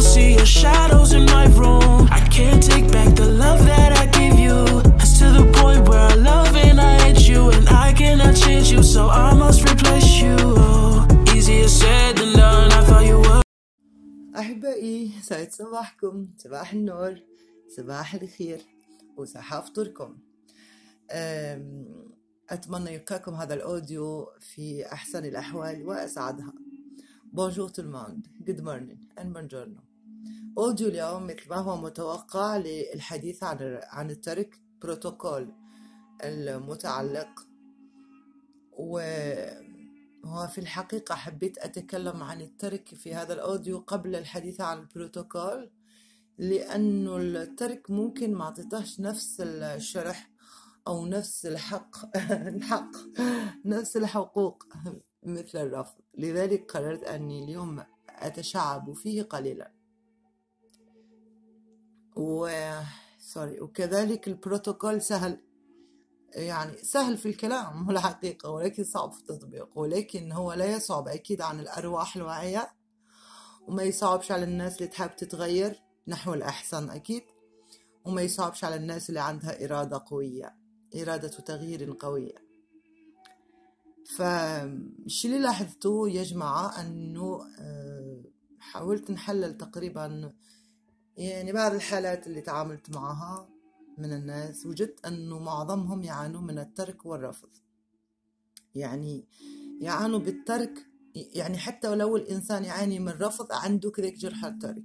still see your shadows in my room. I can't take back the love that I give you. It's to the point where I love and I hate you, and I cannot change you, so I must replace you. Oh, Easier said than done. I thought you were. أحبائي سعد صباحكم صباح النور صباح الخير وصحاف فطوركم أتمنى يلقاكم هذا الأوديو في أحسن الأحوال وأسعدها Bonjour tout le monde. Good morning and buongiorno. أوديو اليوم مثل ما هو متوقع للحديث عن عن الترك بروتوكول المتعلق وهو في الحقيقة حبيت أتكلم عن الترك في هذا الأوديو قبل الحديث عن البروتوكول لأنه الترك ممكن ما أعطيتهش نفس الشرح أو نفس الحق الحق نفس الحقوق مثل الرفض لذلك قررت أني اليوم أتشعب فيه قليلاً و سوري وكذلك البروتوكول سهل يعني سهل في الكلام والحقيقة ولكن صعب في التطبيق ولكن هو لا يصعب أكيد عن الأرواح الواعية وما يصعبش على الناس اللي تحب تتغير نحو الأحسن أكيد وما يصعبش على الناس اللي عندها إرادة قوية إرادة تغيير قوية فالشي اللي لاحظته يا جماعة أنه آه، حاولت نحلل تقريبا يعني بعض الحالات اللي تعاملت معها من الناس وجدت أنه معظمهم يعانون من الترك والرفض يعني يعانوا بالترك يعني حتى ولو الإنسان يعاني من رفض عنده كذاك جرح الترك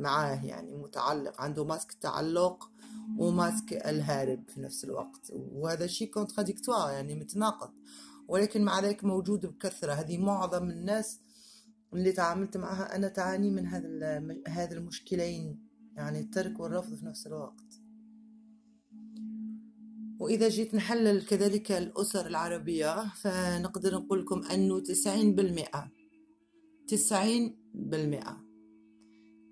معاه يعني متعلق عنده ماسك تعلق وماسك الهارب في نفس الوقت وهذا شيء كونتراديكتوار يعني متناقض ولكن مع ذلك موجود بكثرة هذه معظم الناس واللي تعاملت معها أنا تعاني من هذا هذا المشكلين يعني الترك والرفض في نفس الوقت وإذا جيت نحلل كذلك الأسر العربية فنقدر نقول لكم أنه تسعين بالمئة تسعين بالمئة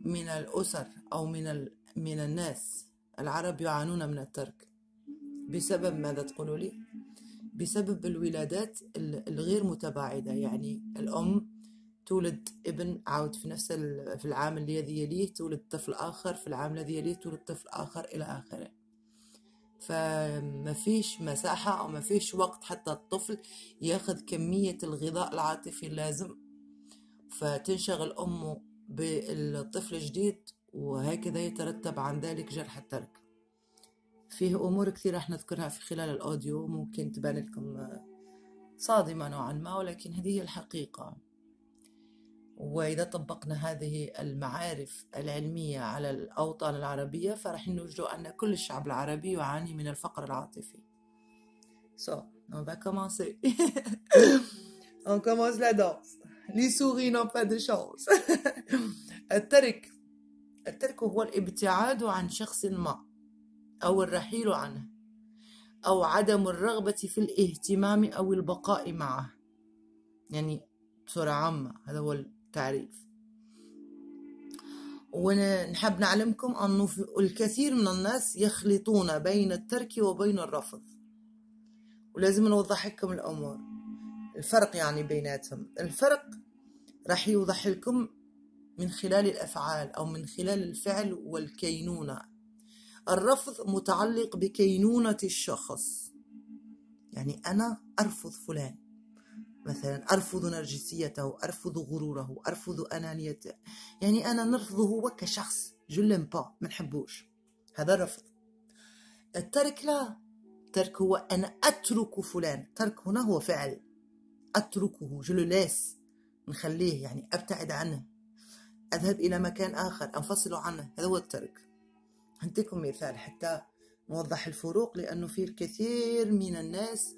من الأسر أو من من الناس العرب يعانون من الترك بسبب ماذا تقولوا لي؟ بسبب الولادات الغير متباعدة يعني الأم تولد ابن عاود في نفس في العام الذي يليه تولد طفل آخر في العام الذي يليه تولد طفل آخر إلى آخره فما فيش مساحة أو ما فيش وقت حتى الطفل ياخذ كمية الغذاء العاطفي اللازم فتنشغل أمه بالطفل الجديد وهكذا يترتب عن ذلك جرح الترك فيه أمور كثيرة راح نذكرها في خلال الأوديو ممكن تبان لكم صادمة نوعا ما ولكن هذه هي الحقيقة وإذا طبقنا هذه المعارف العلمية على الأوطان العربية فرح نوجد أن كل الشعب العربي يعاني من الفقر العاطفي. So, on va commencer. on commence la danse. Les souris n'ont pas de chance. الترك الترك هو الابتعاد عن شخص ما أو الرحيل عنه أو عدم الرغبة في الاهتمام أو البقاء معه يعني بصورة عامة هذا هو التعريف ونحب نعلمكم أن الكثير من الناس يخلطون بين الترك وبين الرفض ولازم نوضح لكم الأمور الفرق يعني بيناتهم الفرق راح يوضح لكم من خلال الأفعال أو من خلال الفعل والكينونة الرفض متعلق بكينونة الشخص يعني أنا أرفض فلان مثلا أرفض نرجسيته أرفض غروره أرفض أنانيته يعني أنا نرفضه هو كشخص جلن با ما نحبوش هذا الرفض الترك لا الترك هو أنا أترك فلان ترك هنا هو فعل أتركه جلولاس نخليه يعني أبتعد عنه أذهب إلى مكان آخر أنفصل عنه هذا هو الترك هنتيكم مثال حتى نوضح الفروق لأنه في الكثير من الناس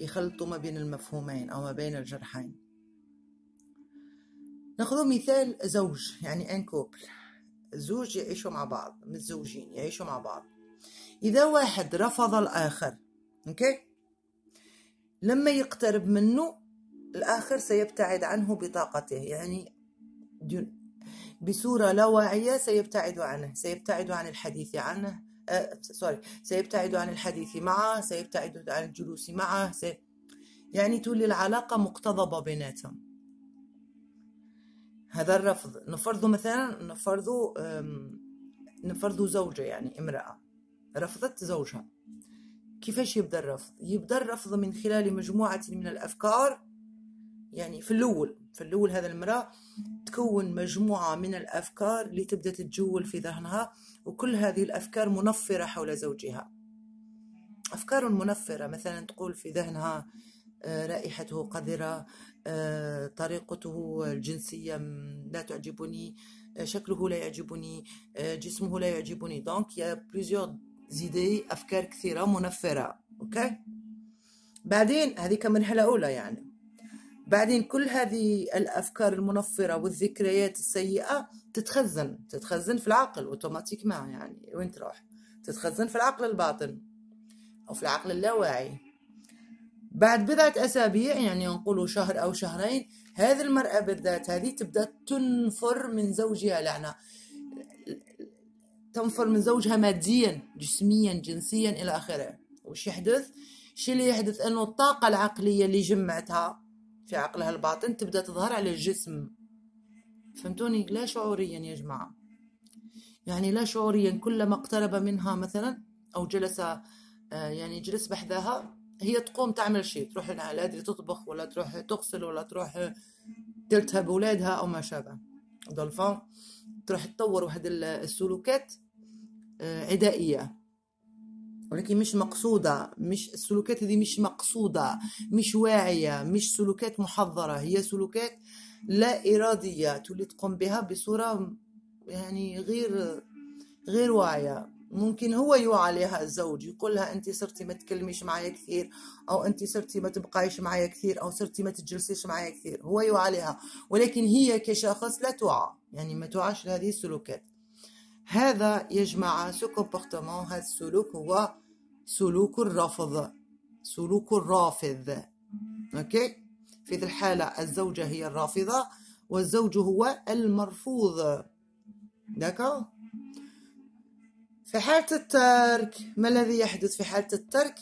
يخلطوا ما بين المفهومين أو ما بين الجرحين ناخذ مثال زوج يعني ان كوبل زوج يعيشوا مع بعض متزوجين يعيشوا مع بعض اذا واحد رفض الاخر اوكي لما يقترب منه الاخر سيبتعد عنه بطاقته يعني بصوره لا واعيه سيبتعد عنه سيبتعد عن الحديث عنه آه سوري سيبتعد عن الحديث معه سيبتعد عن الجلوس معه سي... يعني تولي العلاقة مقتضبة بيناتهم هذا الرفض نفرضه مثلا نفرضه نفرضه زوجة يعني امرأة رفضت زوجها كيفاش يبدا الرفض يبدا الرفض من خلال مجموعة من الأفكار يعني في الأول فالأول هذا المرأة تكون مجموعة من الأفكار اللي تبدأ تتجول في ذهنها وكل هذه الأفكار منفرة حول زوجها أفكار منفرة مثلا تقول في ذهنها آه، رائحته قذرة آه، طريقته الجنسية لا تعجبني آه، شكله لا يعجبني جسمه لا يعجبني دونك يا بليزيور زيدي أفكار كثيرة منفرة أوكي بعدين هذه كمرحلة أولى يعني بعدين كل هذه الافكار المنفره والذكريات السيئه تتخزن تتخزن في العقل اوتوماتيك ما يعني وين تروح تتخزن في العقل الباطن او في العقل اللاواعي بعد بضعة أسابيع يعني نقولوا شهر أو شهرين هذه المرأة بالذات هذه تبدأ تنفر من زوجها لعنة تنفر من زوجها ماديا جسميا جنسيا إلى آخره وش يحدث؟ الشيء اللي يحدث أنه الطاقة العقلية اللي جمعتها في عقلها الباطن تبدا تظهر على الجسم فهمتوني لا شعوريا يا جماعه يعني لا شعوريا كلما اقترب منها مثلا او جلس آه، يعني جلس بحذاها هي تقوم تعمل شيء تروح لا ادري تطبخ ولا تروح تغسل ولا تروح تلتها اولادها او ما شابه دولفان تروح تطور واحد السلوكات آه، عدائيه ولكن مش مقصودة مش السلوكات هذه مش مقصودة مش واعية مش سلوكات محضرة هي سلوكات لا إرادية تولي تقوم بها بصورة يعني غير غير واعية ممكن هو يوعى عليها الزوج يقول لها انت صرتي ما تكلميش معايا كثير او انت صرتي ما تبقايش معايا كثير او صرتي ما تجلسيش معايا كثير هو يوعى عليها ولكن هي كشخص لا توعى يعني ما توعاش لهذه السلوكات هذا يجمع سو كومبورتمون هذا السلوك هو سلوك الرفض سلوك الرافض اوكي في ذي الحالة الزوجة هي الرافضة والزوج هو المرفوض داكا في حالة الترك ما الذي يحدث في حالة الترك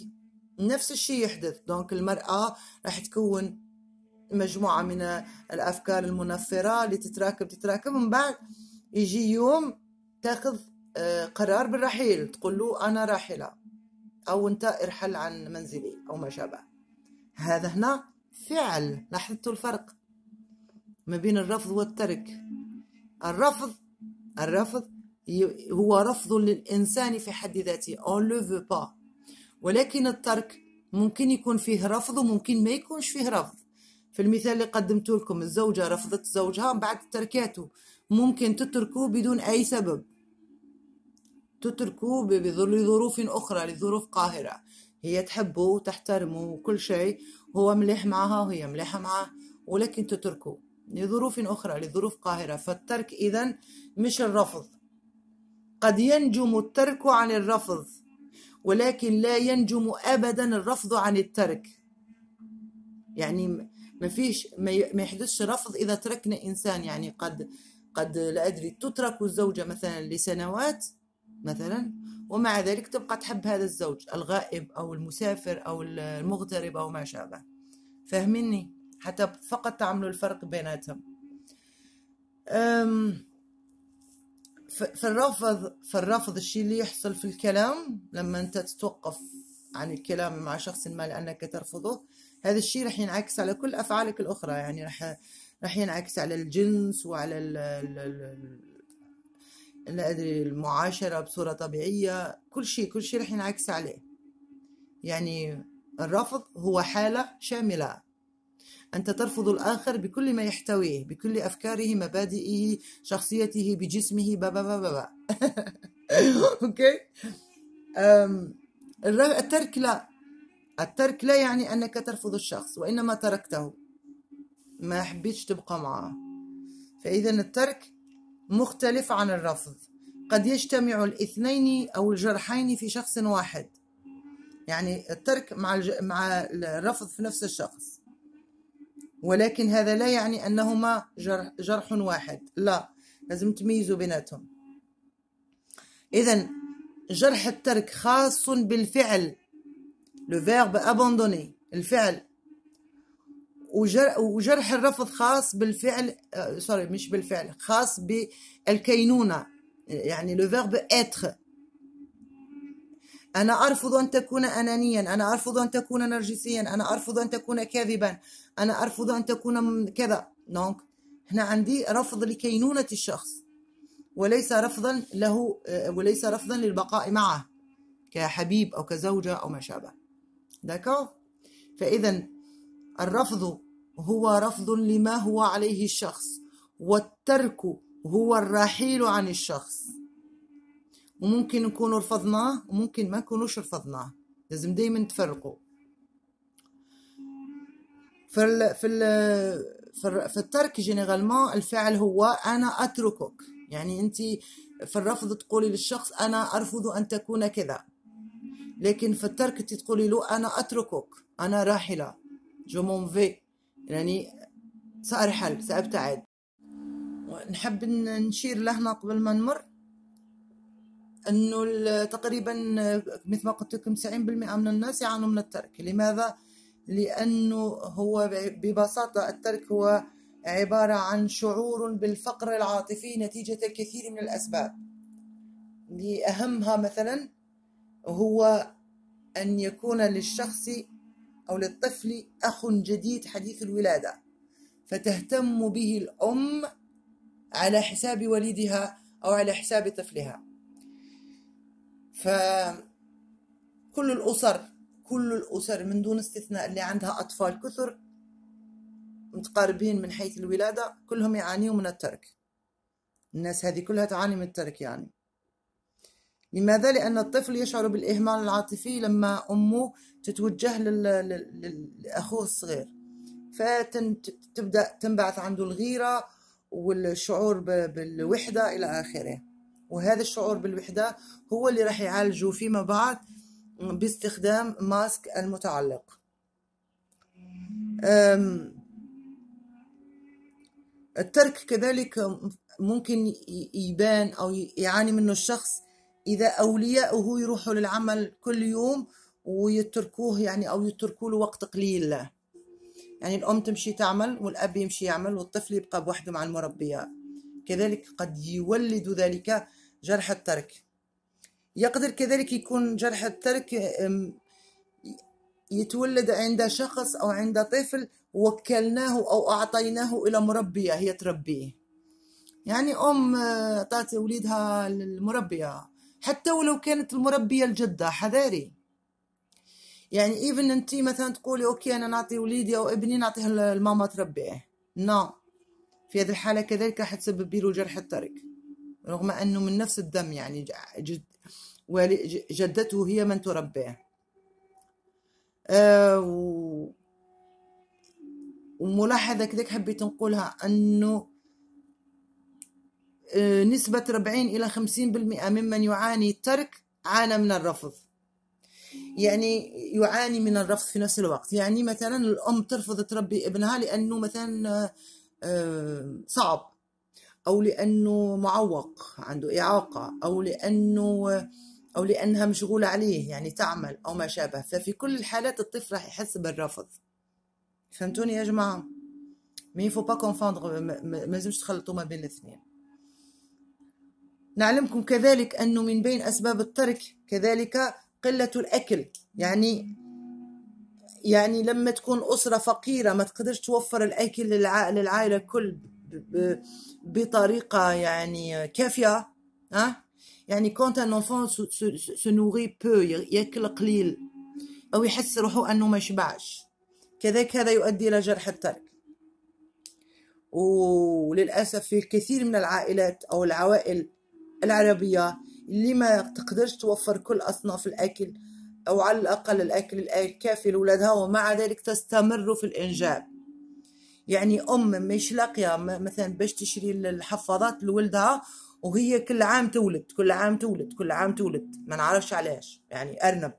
نفس الشيء يحدث دونك المرأة راح تكون مجموعة من الأفكار المنفرة اللي تتراكم تتراكم من بعد يجي يوم تاخذ آه، قرار بالرحيل تقول له أنا راحلة أو أنت ارحل عن منزلي أو ما شابه هذا هنا فعل لاحظتوا الفرق ما بين الرفض والترك الرفض الرفض هو رفض للإنسان في حد ذاته on le veut pas ولكن الترك ممكن يكون فيه رفض وممكن ما يكونش فيه رفض في المثال اللي قدمته لكم الزوجة رفضت زوجها بعد تركاته ممكن تتركه بدون أي سبب تتركه لظروف أخرى لظروف قاهرة هي تحبه وتحترمه وكل شيء هو مليح معها وهي مليحة معه ولكن تتركه لظروف أخرى لظروف قاهرة فالترك إذا مش الرفض قد ينجم الترك عن الرفض ولكن لا ينجم أبدا الرفض عن الترك يعني ما فيش ما يحدثش رفض إذا تركنا إنسان يعني قد قد لا أدري تترك الزوجة مثلا لسنوات مثلا ومع ذلك تبقى تحب هذا الزوج الغائب أو المسافر أو المغترب أو ما شابه فاهميني حتى فقط تعملوا الفرق بيناتهم في الرفض في الرفض الشيء اللي يحصل في الكلام لما أنت تتوقف عن الكلام مع شخص ما لأنك ترفضه هذا الشيء راح ينعكس على كل أفعالك الأخرى يعني راح راح ينعكس على الجنس وعلى الـ الـ الـ لا أدري المعاشرة بصورة طبيعية كل شيء كل شيء رح ينعكس عليه يعني الرفض هو حالة شاملة أنت ترفض الآخر بكل ما يحتويه بكل أفكاره مبادئه شخصيته بجسمه بابا بابا بابا أوكي الترك لا الترك لا يعني أنك ترفض الشخص وإنما تركته ما حبيتش تبقى معه فإذا الترك مختلف عن الرفض قد يجتمع الاثنين أو الجرحين في شخص واحد يعني الترك مع الج... مع الرفض في نفس الشخص ولكن هذا لا يعني أنهما جرح, جرح واحد لا لازم تميزوا بيناتهم إذا جرح الترك خاص بالفعل لو فيرب abandonner الفعل وجرح الرفض خاص بالفعل سوري آه، مش بالفعل خاص بالكينونة يعني لو فيرب اتر أنا أرفض أن تكون أنانيا أنا أرفض أن تكون نرجسيا أنا أرفض أن تكون كاذبا أنا أرفض أن تكون كذا دونك هنا عندي رفض لكينونة الشخص وليس رفضا له آه، وليس رفضا للبقاء معه كحبيب أو كزوجة أو ما شابه داكور فإذا الرفض هو رفض لما هو عليه الشخص والترك هو الرحيل عن الشخص وممكن نكون رفضناه وممكن ما نكونوش رفضناه لازم دايما تفرقوا في الـ في الـ في الترك جينيرالمون الفعل هو انا اتركك يعني انت في الرفض تقولي للشخص انا ارفض ان تكون كذا لكن في الترك تقولي له انا اتركك انا راحله جو مون في يعني سأرحل سأبتعد نحب نشير لهنا قبل ما نمر انه تقريبا مثل ما قلت لكم 90% من الناس يعانوا من الترك لماذا لانه هو ببساطه الترك هو عباره عن شعور بالفقر العاطفي نتيجه الكثير من الاسباب لاهمها مثلا هو ان يكون للشخص أو للطفل أخ جديد حديث الولادة فتهتم به الأم على حساب والدها أو على حساب طفلها فكل الأسر كل الأسر من دون استثناء اللي عندها أطفال كثر متقاربين من حيث الولادة كلهم يعانيوا من الترك الناس هذه كلها تعاني من الترك يعني لماذا؟ لأن الطفل يشعر بالإهمال العاطفي لما أمه تتوجه لأخوه الصغير فتبدأ تنبعث عنده الغيرة والشعور بالوحدة إلى آخره وهذا الشعور بالوحدة هو اللي راح يعالجه فيما بعد باستخدام ماسك المتعلق الترك كذلك ممكن يبان أو يعاني منه الشخص إذا اولياءه يروحوا للعمل كل يوم ويتركوه يعني أو يتركوا له وقت قليل يعني الأم تمشي تعمل والأب يمشي يعمل والطفل يبقى بوحده مع المربية كذلك قد يولد ذلك جرح الترك يقدر كذلك يكون جرح الترك يتولد عند شخص أو عند طفل وكلناه أو أعطيناه إلى مربية هي تربيه يعني أم أعطت وليدها للمربية حتى ولو كانت المربية الجدة حذاري يعني ايفن انت مثلا تقولي اوكي انا نعطي وليدي او ابني نعطيه الماما تربيه نو في هذه الحالة كذلك راح تسبب له جرح الترك رغم انه من نفس الدم يعني جد جدته هي من تربيه آه، وملاحظة كذلك حبيت نقولها انه آه، نسبة 40 إلى 50% ممن يعاني الترك عانى من الرفض يعني يعاني من الرفض في نفس الوقت يعني مثلا الأم ترفض تربي ابنها لأنه مثلا آه، صعب أو لأنه معوق عنده إعاقة أو لأنه أو لأنها مشغولة عليه يعني تعمل أو ما شابه ففي كل الحالات الطفل راح يحس بالرفض فهمتوني يا جماعة مي فو با كونفوندغ ما لازمش تخلطوا ما بين الاثنين نعلمكم كذلك أنه من بين أسباب الترك كذلك قلة الأكل يعني يعني لما تكون أسرة فقيرة ما تقدرش توفر الأكل للعائلة الكل بطريقة يعني كافية ها يعني كونت ان انفون سو نوغي بو ياكل قليل او يحس روحه انه ما يشبعش كذلك هذا يؤدي الى جرح الترك وللاسف في كثير من العائلات او العوائل العربية اللي ما تقدرش توفر كل أصناف الأكل أو على الأقل الأكل الكافي لولادها ومع ذلك تستمر في الإنجاب يعني أم مش لاقية مثلا باش تشري الحفاضات لولدها وهي كل عام تولد كل عام تولد كل عام تولد ما نعرفش علاش يعني أرنب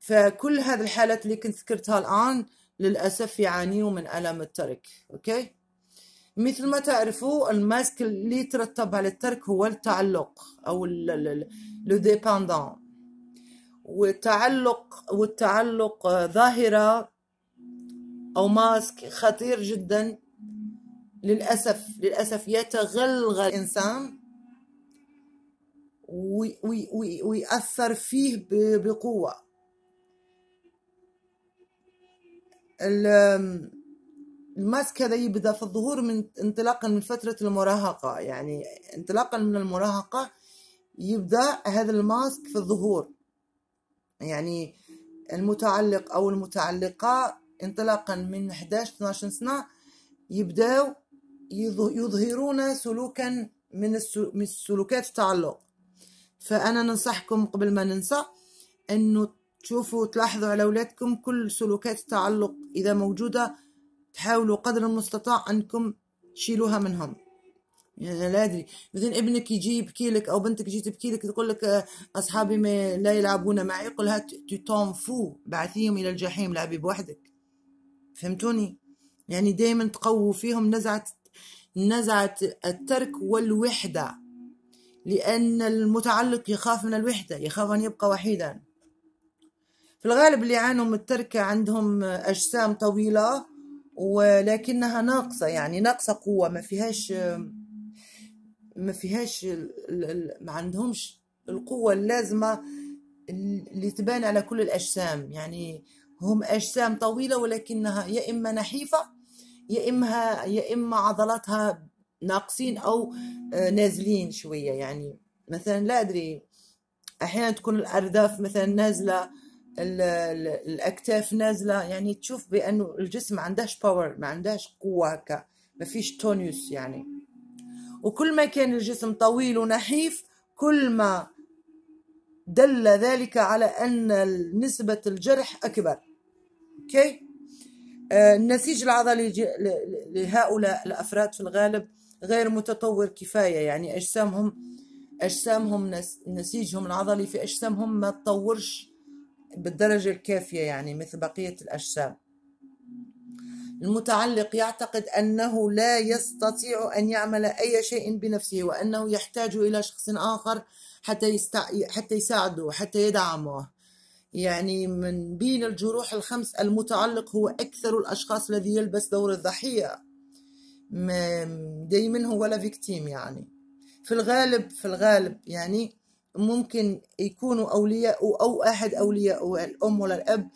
فكل هذه الحالات اللي كنت ذكرتها الآن للأسف يعانيوا من ألم الترك أوكي مثل ما تعرفوا الماسك اللي يترتب على الترك هو التعلق او لو ديباندون والتعلق والتعلق ظاهره او ماسك خطير جدا للاسف للاسف يتغلغل الانسان ويأثر فيه بقوة الماسك هذا يبدا في الظهور من انطلاقا من فتره المراهقه يعني انطلاقا من المراهقه يبدا هذا الماسك في الظهور يعني المتعلق او المتعلقه انطلاقا من 11 12 سنه يبداو يظهرون سلوكا من السلوكات التعلق فانا ننصحكم قبل ما ننسى انه تشوفوا تلاحظوا على اولادكم كل سلوكات التعلق اذا موجوده تحاولوا قدر المستطاع أنكم تشيلوها منهم يعني لا ادري مثلا ابنك يجي يبكي لك او بنتك تجي تبكي لك تقول لك آه، اصحابي ما لا يلعبون معي يقول هات تون فو بعثيهم الى الجحيم لعبي بوحدك فهمتوني يعني دائما تقووا فيهم نزعه نزعه الترك والوحده لان المتعلق يخاف من الوحده يخاف ان يبقى وحيدا في الغالب اللي يعانوا من التركه عندهم آه، اجسام طويله ولكنها ناقصة يعني ناقصة قوة ما فيهاش ما فيهاش ما عندهمش القوة اللازمة اللي تبان على كل الأجسام يعني هم أجسام طويلة ولكنها يا إما نحيفة يا إما يا إما عضلاتها ناقصين أو آه، نازلين شوية يعني مثلا لا أدري أحيانا تكون الأرداف مثلا نازلة الاكتاف نازله يعني تشوف بانه الجسم ما عندهاش باور ما عندهاش قوه هكا ما فيش تونيوس يعني وكل ما كان الجسم طويل ونحيف كل ما دل ذلك على ان نسبه الجرح اكبر اوكي آه، النسيج العضلي لهؤلاء الافراد في الغالب غير متطور كفايه يعني اجسامهم اجسامهم نسيجهم العضلي في اجسامهم ما تطورش بالدرجة الكافية يعني مثل بقية الأجسام المتعلق يعتقد أنه لا يستطيع أن يعمل أي شيء بنفسه وأنه يحتاج إلى شخص آخر حتى, يستع... حتى يساعده حتى يدعمه يعني من بين الجروح الخمس المتعلق هو أكثر الأشخاص الذي يلبس دور الضحية دايما هو ولا فيكتيم يعني في الغالب في الغالب يعني ممكن يكونوا أولياء أو أحد أولياء الأم ولا الأب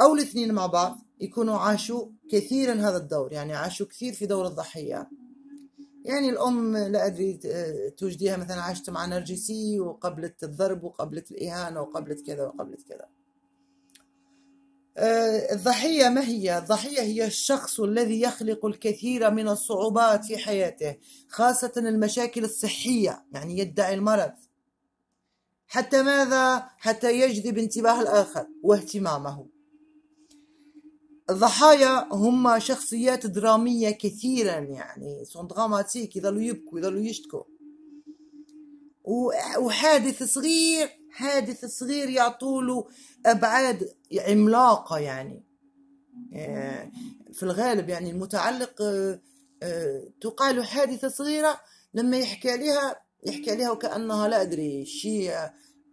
أو الاثنين مع بعض يكونوا عاشوا كثيرا هذا الدور يعني عاشوا كثير في دور الضحية يعني الأم لا أدري آه، توجديها مثلا عاشت مع نرجسي وقبلت الضرب وقبلت الإهانة وقبلت كذا وقبلت كذا آه، الضحية ما هي؟ الضحية هي الشخص الذي يخلق الكثير من الصعوبات في حياته خاصة المشاكل الصحية يعني يدعي المرض حتى ماذا؟ حتى يجذب انتباه الآخر واهتمامه الضحايا هم شخصيات درامية كثيرا يعني سون دراماتيك يظلوا يبكوا يظلوا يشتكوا وحادث صغير حادث صغير يعطوله أبعاد عملاقة يعني آه، في الغالب يعني المتعلق آه، آه، تقال حادثة صغيرة لما يحكي عليها يحكي عليها وكأنها لا أدري شيء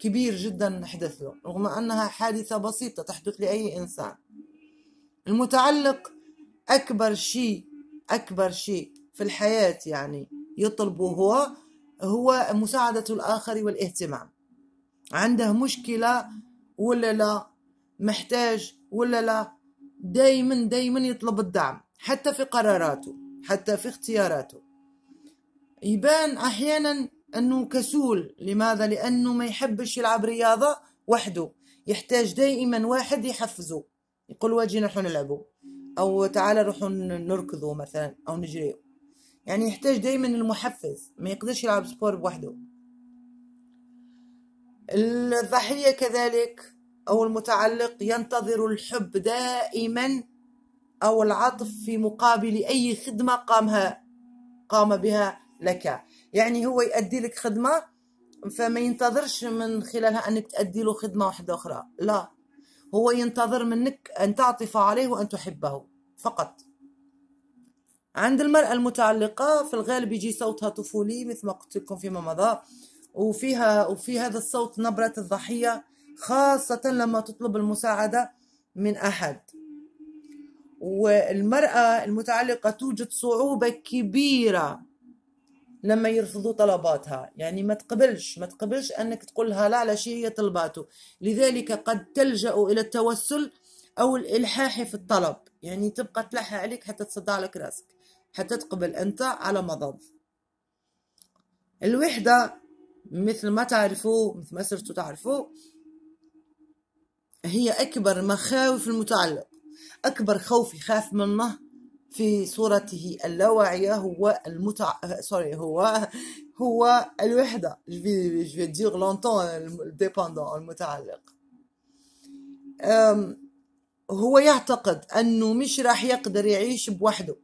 كبير جدا حدث له رغم أنها حادثة بسيطة تحدث لأي إنسان المتعلق أكبر شيء أكبر شيء في الحياة يعني يطلبه هو هو مساعدة الآخر والاهتمام عنده مشكلة ولا لا محتاج ولا لا دايما دايما يطلب الدعم حتى في قراراته حتى في اختياراته يبان أحيانا أنه كسول لماذا؟ لأنه ما يحبش يلعب رياضة وحده يحتاج دائما واحد يحفزه يقول واجي نروحو نلعبوا أو تعالى نروح نركضوا مثلا أو نجريو يعني يحتاج دائما المحفز ما يقدرش يلعب سبور بوحده الضحية كذلك أو المتعلق ينتظر الحب دائما أو العطف في مقابل أي خدمة قامها قام بها لك يعني هو يؤدي لك خدمة فما ينتظرش من خلالها أنك تأدي له خدمة واحدة أخرى لا هو ينتظر منك أن تعطف عليه وأن تحبه فقط عند المرأة المتعلقة في الغالب يجي صوتها طفولي مثل ما قلت لكم فيما مضى وفيها وفي هذا الصوت نبرة الضحية خاصة لما تطلب المساعدة من أحد والمرأة المتعلقة توجد صعوبة كبيرة لما يرفضوا طلباتها يعني ما تقبلش ما تقبلش أنك تقولها لا على شيء هي طلباته لذلك قد تلجأ إلى التوسل أو الإلحاح في الطلب يعني تبقى تلحى عليك حتى تصدع لك راسك حتى تقبل أنت على مضض الوحدة مثل ما تعرفوا مثل ما صرتوا تعرفوا هي أكبر مخاوف المتعلق أكبر خوف يخاف منه في صورته اللاواعية هو المتع سوري هو هو الوحدة je vais دير لونتون ديبوندون المتعلق هو يعتقد أنه مش راح يقدر يعيش بوحده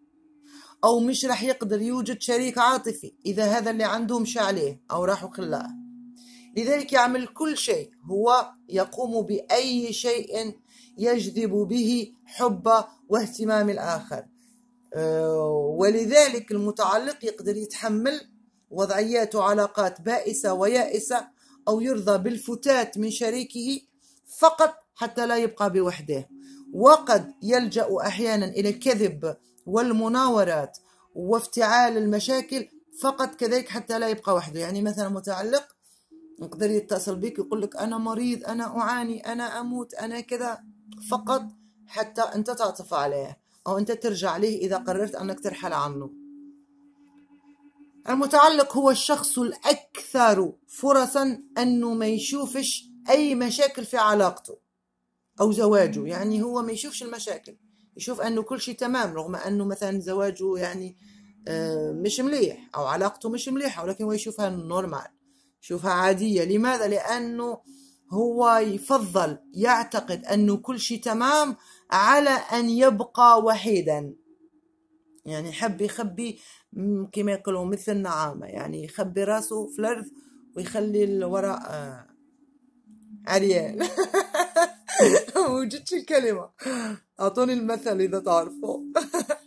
أو مش راح يقدر يوجد شريك عاطفي إذا هذا اللي عنده مش عليه أو راح خلاه لذلك يعمل كل شيء هو يقوم بأي شيء يجذب به حب واهتمام الآخر آه، ولذلك المتعلق يقدر يتحمل وضعيات وعلاقات بائسة ويائسة أو يرضى بالفتات من شريكه فقط حتى لا يبقى بوحده وقد يلجأ أحيانا إلى الكذب والمناورات وافتعال المشاكل فقط كذلك حتى لا يبقى وحده يعني مثلا متعلق يقدر يتصل بك يقول لك أنا مريض أنا أعاني أنا أموت أنا كذا فقط حتى أنت تعطف عليه أو أنت ترجع له إذا قررت أنك ترحل عنه المتعلق هو الشخص الأكثر فرصا أنه ما يشوفش أي مشاكل في علاقته أو زواجه يعني هو ما يشوفش المشاكل يشوف أنه كل شيء تمام رغم أنه مثلا زواجه يعني آه، مش مليح أو علاقته مش مليحة ولكن هو يشوفها نورمال يشوفها عادية لماذا؟ لأنه هو يفضل يعتقد أنه كل شيء تمام على أن يبقى وحيدا يعني يحب يخبي كما يقولوا مثل النعامة يعني يخبي راسه في الأرض ويخلي الوراء آه، عريان وجدتش الكلمة أعطوني المثل إذا تعرفوا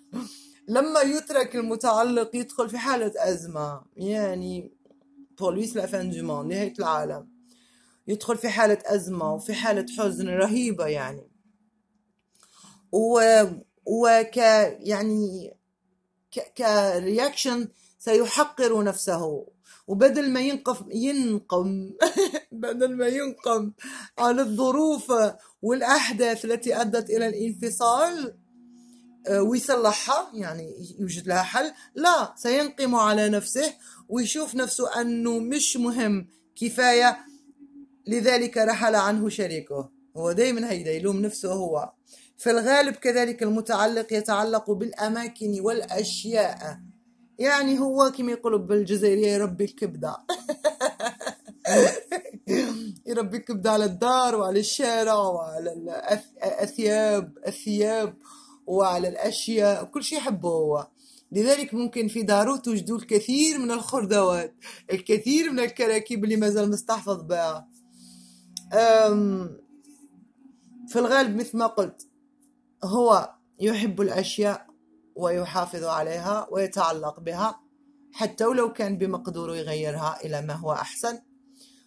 لما يترك المتعلق يدخل في حالة أزمة يعني بوليس لافان دو نهاية العالم يدخل في حالة أزمة وفي حالة حزن رهيبة يعني و وك يعني كرياكشن سيحقر نفسه وبدل ما ينقف ينقم بدل ما ينقم على الظروف والأحداث التي أدت إلى الانفصال آه، ويصلحها يعني يوجد لها حل لا سينقم على نفسه ويشوف نفسه أنه مش مهم كفاية لذلك رحل عنه شريكه هو دايما هيدا يلوم نفسه هو في الغالب كذلك المتعلق يتعلق بالأماكن والأشياء يعني هو كما يقولوا بالجزائرية يربي الكبدة يربي الكبدة على الدار وعلى الشارع وعلى الأثياب الثياب وعلى الأشياء كل شيء يحبه هو لذلك ممكن في دارو توجدوا الكثير من الخردوات الكثير من الكراكيب اللي مازال مستحفظ بها في الغالب مثل ما قلت هو يحب الأشياء ويحافظ عليها ويتعلق بها حتى ولو كان بمقدوره يغيرها إلى ما هو أحسن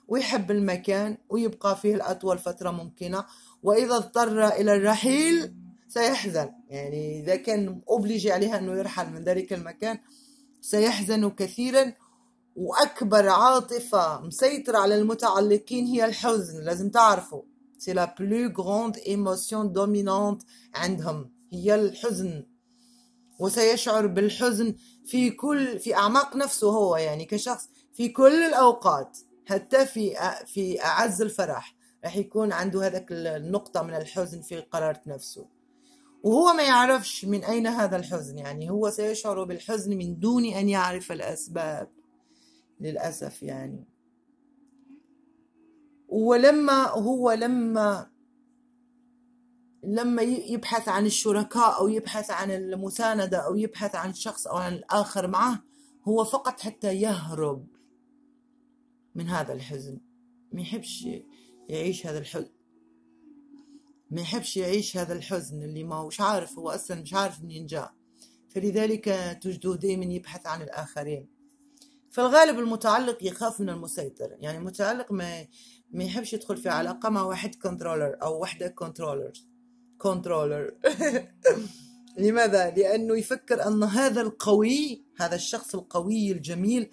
ويحب المكان ويبقى فيه لأطول فترة ممكنة وإذا اضطر إلى الرحيل سيحزن يعني إذا كان أبلج عليها أنه يرحل من ذلك المكان سيحزن كثيرا وأكبر عاطفة مسيطرة على المتعلقين هي الحزن لازم تعرفوا C'est la plus grande émotion dominante عندهم هي الحزن وسيشعر بالحزن في كل في أعماق نفسه هو يعني كشخص في كل الأوقات حتى في في أعز الفرح راح يكون عنده هذاك النقطة من الحزن في قرارة نفسه وهو ما يعرفش من أين هذا الحزن يعني هو سيشعر بالحزن من دون أن يعرف الأسباب للأسف يعني ولما هو لما لما يبحث عن الشركاء أو يبحث عن المساندة أو يبحث عن الشخص أو عن الآخر معه هو فقط حتى يهرب من هذا الحزن ما يحبش يعيش هذا الحزن ما يحبش يعيش هذا الحزن اللي ما هوش عارف هو أصلا مش عارف منين جاء فلذلك تجده دائما يبحث عن الآخرين فالغالب المتعلق يخاف من المسيطر يعني المتعلق ما ما يحبش يدخل في علاقه مع واحد كنترولر او وحده كنترولر كنترولر لماذا لانه يفكر ان هذا القوي هذا الشخص القوي الجميل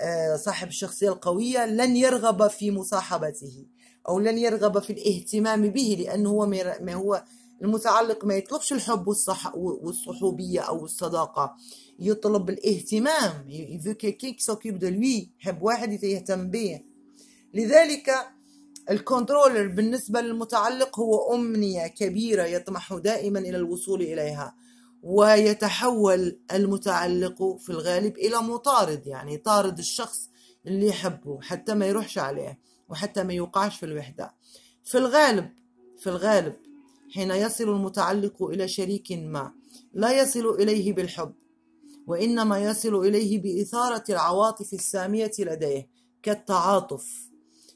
آه، صاحب الشخصيه القويه لن يرغب في مصاحبته او لن يرغب في الاهتمام به لانه هو ما هو المتعلق ما يطلبش الحب والصح والصحوبيه او الصداقه يطلب الاهتمام يفو يحب واحد يهتم به لذلك الكنترولر بالنسبة للمتعلق هو أمنية كبيرة يطمح دائما إلى الوصول إليها ويتحول المتعلق في الغالب إلى مطارد يعني طارد الشخص اللي يحبه حتى ما يروحش عليه وحتى ما يوقعش في الوحدة في الغالب في الغالب حين يصل المتعلق إلى شريك ما لا يصل إليه بالحب وإنما يصل إليه بإثارة العواطف السامية لديه كالتعاطف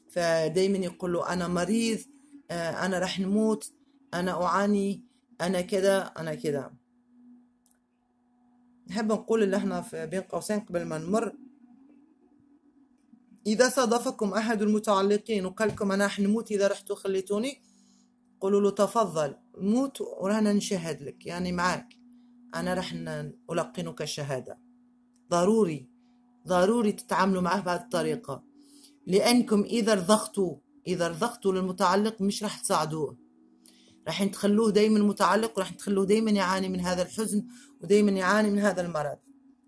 فدايما يقول له أنا مريض آه، أنا راح نموت أنا أعاني أنا كذا أنا كذا نحب نقول اللي احنا في بين قوسين قبل ما نمر إذا صادفكم أحد المتعلقين وقال لكم أنا راح نموت إذا رحتوا خليتوني قولوا له تفضل موت ورانا نشهد لك يعني معاك أنا راح ألقنك الشهادة ضروري ضروري تتعاملوا معاه بهذه الطريقة لأنكم إذا رضختوا إذا رضختوا للمتعلق مش راح تساعدوه راح تخلوه دايما متعلق وراح تخلوه دايما يعاني من هذا الحزن ودايما يعاني من هذا المرض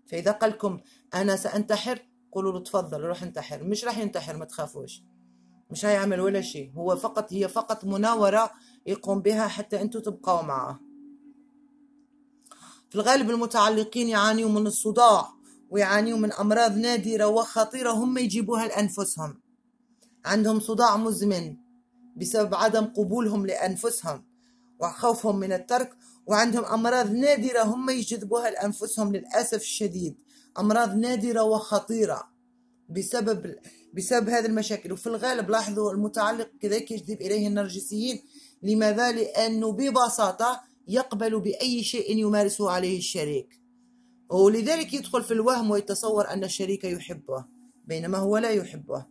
فإذا قالكم أنا سأنتحر قولوا له تفضل روح انتحر مش راح ينتحر ما تخافوش مش هيعمل ولا شيء هو فقط هي فقط مناورة يقوم بها حتى أنتوا تبقوا معه في الغالب المتعلقين يعانيوا من الصداع ويعانيوا من أمراض نادرة وخطيرة هم يجيبوها لأنفسهم عندهم صداع مزمن بسبب عدم قبولهم لأنفسهم وخوفهم من الترك وعندهم أمراض نادرة هم يجذبوها لأنفسهم للأسف الشديد أمراض نادرة وخطيرة بسبب بسبب هذه المشاكل وفي الغالب لاحظوا المتعلق كذلك يجذب إليه النرجسيين لماذا؟ لأنه ببساطة يقبل بأي شيء يمارسه عليه الشريك ولذلك يدخل في الوهم ويتصور أن الشريك يحبه بينما هو لا يحبه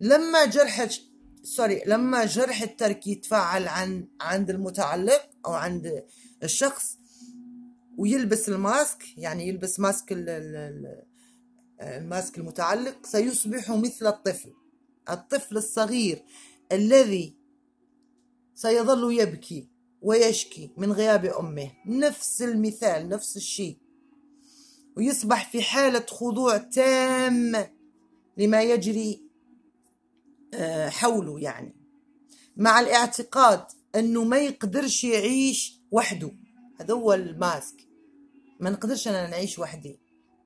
لما جرح سوري لما جرح الترك يتفاعل عن عند المتعلق أو عند الشخص ويلبس الماسك يعني يلبس ماسك الماسك المتعلق سيصبح مثل الطفل الطفل الصغير الذي سيظل يبكي ويشكي من غياب أمه نفس المثال نفس الشيء ويصبح في حالة خضوع تام لما يجري آه، حوله يعني مع الاعتقاد أنه ما يقدرش يعيش وحده هذا هو الماسك ما نقدرش أنا نعيش وحدي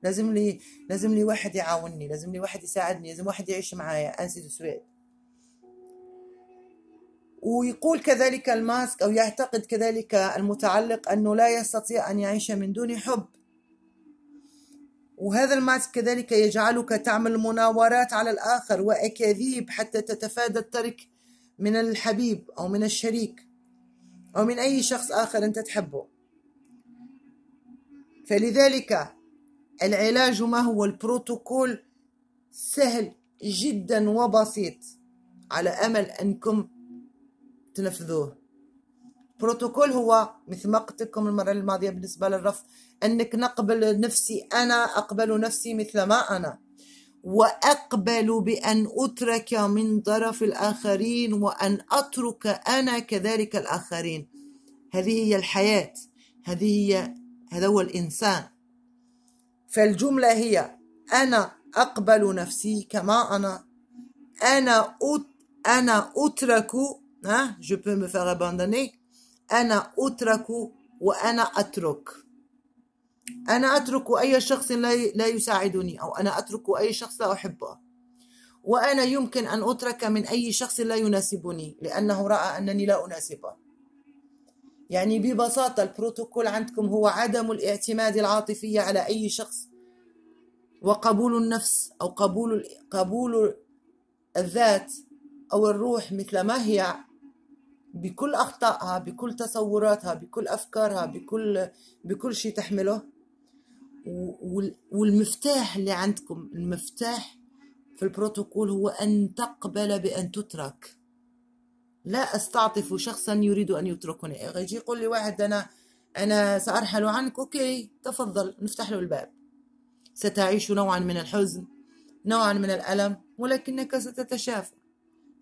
لازم لي لازم لي واحد يعاونني لازم لي واحد يساعدني لازم واحد يعيش معايا انسي سويد ويقول كذلك الماسك أو يعتقد كذلك المتعلق أنه لا يستطيع أن يعيش من دون حب وهذا الماسك كذلك يجعلك تعمل مناورات على الآخر وأكاذيب حتى تتفادى الترك من الحبيب أو من الشريك أو من أي شخص آخر أنت تحبه فلذلك العلاج ما هو البروتوكول سهل جدا وبسيط على أمل أنكم تنفذوه بروتوكول هو مثل ما قلت لكم المرة الماضية بالنسبة للرفض أنك نقبل نفسي أنا أقبل نفسي مثل ما أنا وأقبل بأن أترك من طرف الآخرين وأن أترك أنا كذلك الآخرين هذه هي الحياة هذه هي هذا هو الإنسان فالجملة هي أنا أقبل نفسي كما أنا أنا أت... أنا أترك hein, je peux me faire abandonner. أنا أترك وأنا أترك. أنا أترك أي شخص لا يساعدني أو أنا أترك أي شخص لا أحبه. وأنا يمكن أن أترك من أي شخص لا يناسبني لأنه رأى أنني لا أناسبه. يعني ببساطة البروتوكول عندكم هو عدم الاعتماد العاطفي على أي شخص وقبول النفس أو قبول قبول الذات أو الروح مثل ما هي بكل أخطائها بكل تصوراتها بكل أفكارها بكل بكل شيء تحمله والمفتاح اللي عندكم المفتاح في البروتوكول هو أن تقبل بأن تترك لا أستعطف شخصا يريد أن يتركني يجي يقول لي واحد أنا أنا سأرحل عنك أوكي تفضل نفتح له الباب ستعيش نوعا من الحزن نوعا من الألم ولكنك ستتشافى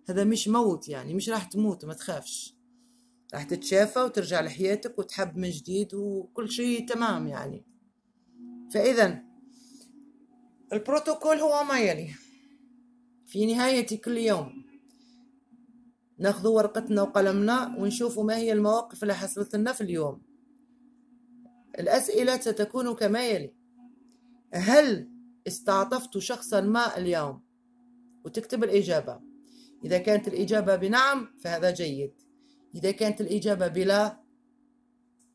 هذا مش موت يعني مش راح تموت ما تخافش راح تتشافى وترجع لحياتك وتحب من جديد وكل شيء تمام يعني فإذا البروتوكول هو ما يلي في نهاية كل يوم ناخذ ورقتنا وقلمنا ونشوف ما هي المواقف اللي حصلت لنا في اليوم الأسئلة ستكون كما يلي هل استعطفت شخصا ما اليوم وتكتب الإجابة إذا كانت الإجابة بنعم فهذا جيد إذا كانت الإجابة بلا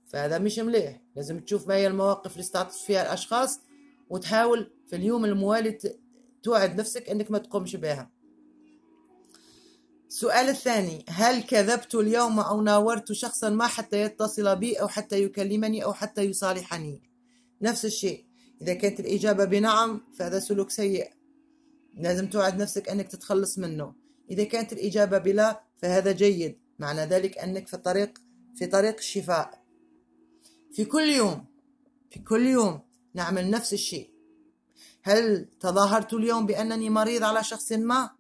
فهذا مش مليح لازم تشوف ما هي المواقف اللي استعطف فيها الأشخاص وتحاول في اليوم الموالي توعد نفسك أنك ما تقومش بها السؤال الثاني هل كذبت اليوم أو ناورت شخصا ما حتى يتصل بي أو حتى يكلمني أو حتى يصالحني نفس الشيء إذا كانت الإجابة بنعم فهذا سلوك سيء لازم توعد نفسك أنك تتخلص منه إذا كانت الإجابة بلا فهذا جيد معنى ذلك أنك في طريق في طريق الشفاء في كل يوم في كل يوم نعمل نفس الشيء هل تظاهرت اليوم بأنني مريض على شخص ما؟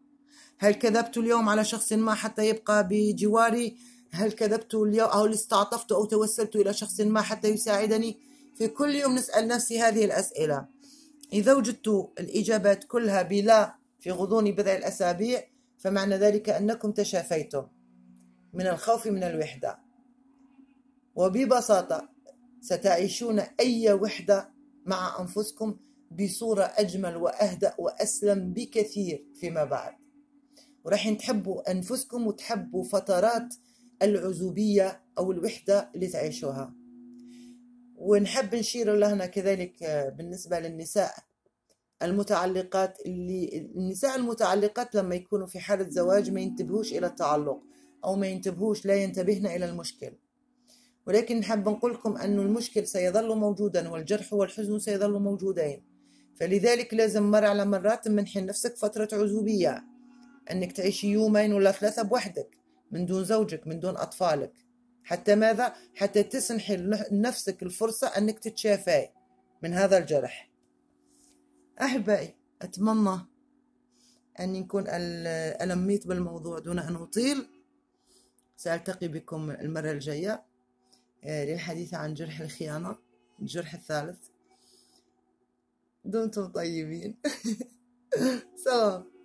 هل كذبت اليوم على شخص ما حتى يبقى بجواري؟ هل كذبت اليوم أو استعطفت أو توسلت إلى شخص ما حتى يساعدني؟ في كل يوم نسأل نفسي هذه الأسئلة إذا وجدت الإجابات كلها بلا في غضون بضع الأسابيع فمعنى ذلك أنكم تشافيتم من الخوف من الوحدة وببساطة ستعيشون أي وحدة مع أنفسكم بصورة أجمل وأهدأ وأسلم بكثير فيما بعد وراح تحبوا أنفسكم وتحبوا فترات العزوبية أو الوحدة اللي تعيشوها ونحب نشير لهنا كذلك بالنسبة للنساء المتعلقات اللي النساء المتعلقات لما يكونوا في حالة زواج ما ينتبهوش إلى التعلق أو ما ينتبهوش لا ينتبهن إلى المشكل ولكن نحب نقول لكم أن المشكل سيظل موجودا والجرح والحزن سيظل موجودين فلذلك لازم مرة على مرات تمنحي نفسك فترة عزوبية أنك تعيشي يومين ولا ثلاثة بوحدك من دون زوجك من دون أطفالك حتى ماذا؟ حتى تسنحي لنفسك الفرصة أنك تتشافي من هذا الجرح أحبائي أتمنى أن يكون ألميت بالموضوع دون أن أطيل سألتقي بكم المرة الجاية آه، للحديث عن جرح الخيانة الجرح الثالث دمتم طيبين سلام